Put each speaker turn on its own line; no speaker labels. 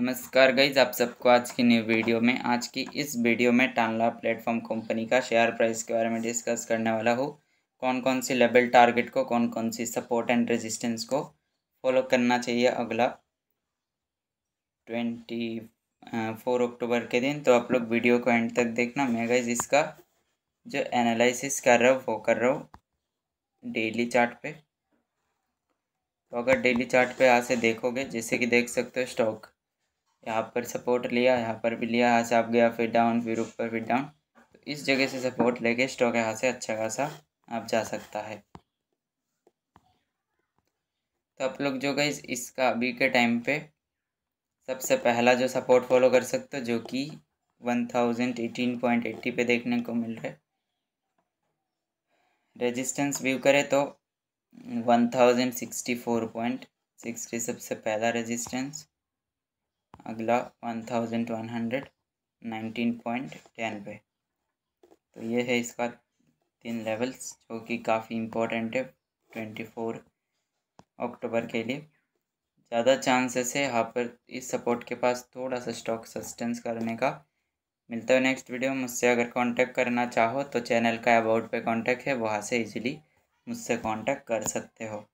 नमस्कार गाइज आप सबको आज की न्यू वीडियो में आज की इस वीडियो में टानला प्लेटफॉर्म कंपनी का शेयर प्राइस के बारे में डिस्कस करने वाला हूँ कौन कौन सी लेवल टारगेट को कौन कौन सी सपोर्ट एंड रेजिस्टेंस को फॉलो करना चाहिए अगला ट्वेंटी फोर अक्टूबर के दिन तो आप लोग वीडियो को एंड तक देखना मैं गाइज इसका जो एनालिसिस कर रहा हूँ वो कर रहा हूँ डेली चार्ट पे तो अगर डेली चार्ट पे से देखोगे जैसे कि देख सकते हो स्टॉक यहाँ पर सपोर्ट लिया यहाँ पर भी लिया यहाँ से आप गया फिर डाउन फिर ऊपर फिर डाउन तो इस जगह से सपोर्ट लेके स्टॉक यहाँ से अच्छा खासा आप जा सकता है तो आप लोग जो गई इसका अभी के टाइम पे सबसे पहला जो सपोर्ट फॉलो कर सकते हो जो कि one thousand eighteen point eighty पे देखने को मिल रहा है रेजिस्टेंस व्यू करें तो one thousand sixty four point sixty सबसे पहला रेजिस्टेंस अगला one thousand one hundred nineteen point ten पे तो ये है इसका तीन लेवल्स जो कि काफ़ी इम्पोर्टेंट है ट्वेंटी फोर अक्टूबर के लिए ज़्यादा चांसेस है यहाँ पर इस सपोर्ट के पास थोड़ा सा स्टॉक सस्टेंस करने का मिलता है नेक्स्ट वीडियो में मुझसे अगर कांटेक्ट करना चाहो तो चैनल का अबाउट पे कांटेक्ट है वहाँ से इजीली मुझसे कांटेक्ट कर सकते हो